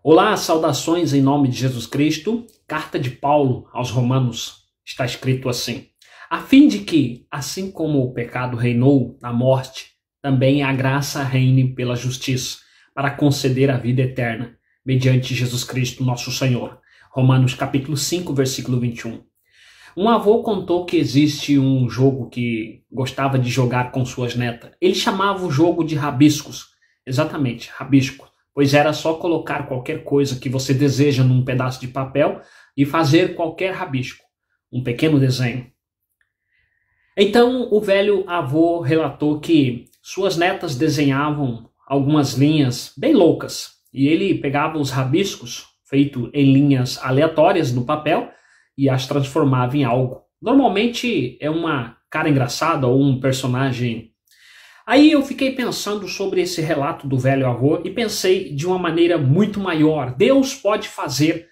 Olá, saudações em nome de Jesus Cristo. Carta de Paulo aos Romanos está escrito assim: a fim de que, assim como o pecado reinou na morte, também a graça reine pela justiça, para conceder a vida eterna, mediante Jesus Cristo, nosso Senhor. Romanos capítulo 5, versículo 21. Um avô contou que existe um jogo que gostava de jogar com suas netas. Ele chamava o jogo de rabiscos. Exatamente, rabisco pois era só colocar qualquer coisa que você deseja num pedaço de papel e fazer qualquer rabisco, um pequeno desenho. Então o velho avô relatou que suas netas desenhavam algumas linhas bem loucas e ele pegava os rabiscos feito em linhas aleatórias no papel e as transformava em algo. Normalmente é uma cara engraçada ou um personagem Aí eu fiquei pensando sobre esse relato do velho avô e pensei de uma maneira muito maior. Deus pode fazer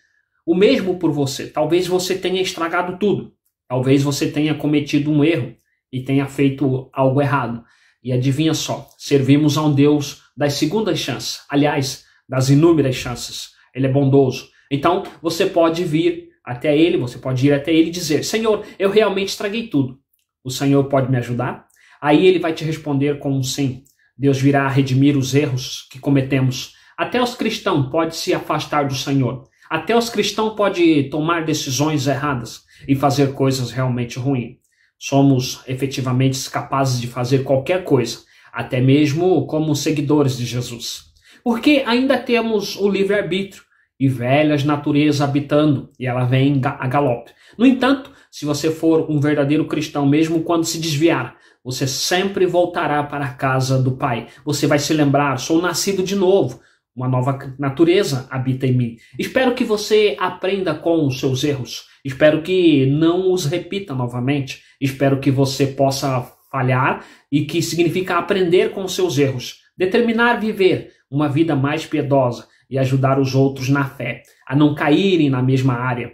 o mesmo por você. Talvez você tenha estragado tudo. Talvez você tenha cometido um erro e tenha feito algo errado. E adivinha só, servimos a um Deus das segundas chances, aliás, das inúmeras chances. Ele é bondoso. Então, você pode vir até ele, você pode ir até ele e dizer: Senhor, eu realmente estraguei tudo. O Senhor pode me ajudar? Aí ele vai te responder com um sim. Deus virá redimir os erros que cometemos. Até os cristãos pode se afastar do Senhor. Até os cristãos pode tomar decisões erradas e fazer coisas realmente ruins. Somos efetivamente capazes de fazer qualquer coisa, até mesmo como seguidores de Jesus. Porque ainda temos o livre-arbítrio e velhas naturezas habitando, e ela vem a galope. No entanto, se você for um verdadeiro cristão, mesmo quando se desviar, você sempre voltará para a casa do Pai. Você vai se lembrar: sou nascido de novo, uma nova natureza habita em mim. Espero que você aprenda com os seus erros. Espero que não os repita novamente. Espero que você possa falhar e que significa aprender com os seus erros, determinar viver uma vida mais piedosa, e ajudar os outros na fé, a não caírem na mesma área.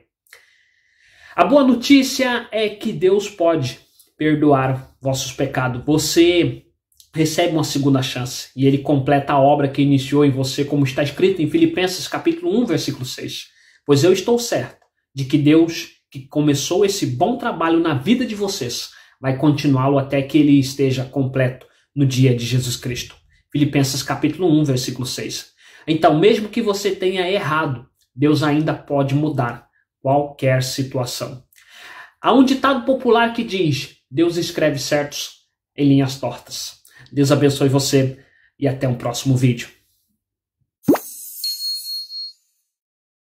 A boa notícia é que Deus pode perdoar vossos pecados. Você recebe uma segunda chance e ele completa a obra que iniciou em você, como está escrito em Filipenses capítulo 1, versículo 6. Pois eu estou certo de que Deus, que começou esse bom trabalho na vida de vocês, vai continuá-lo até que ele esteja completo no dia de Jesus Cristo. Filipenses capítulo 1, versículo 6. Então, mesmo que você tenha errado, Deus ainda pode mudar qualquer situação. Há um ditado popular que diz: Deus escreve certos em linhas tortas. Deus abençoe você e até um próximo vídeo.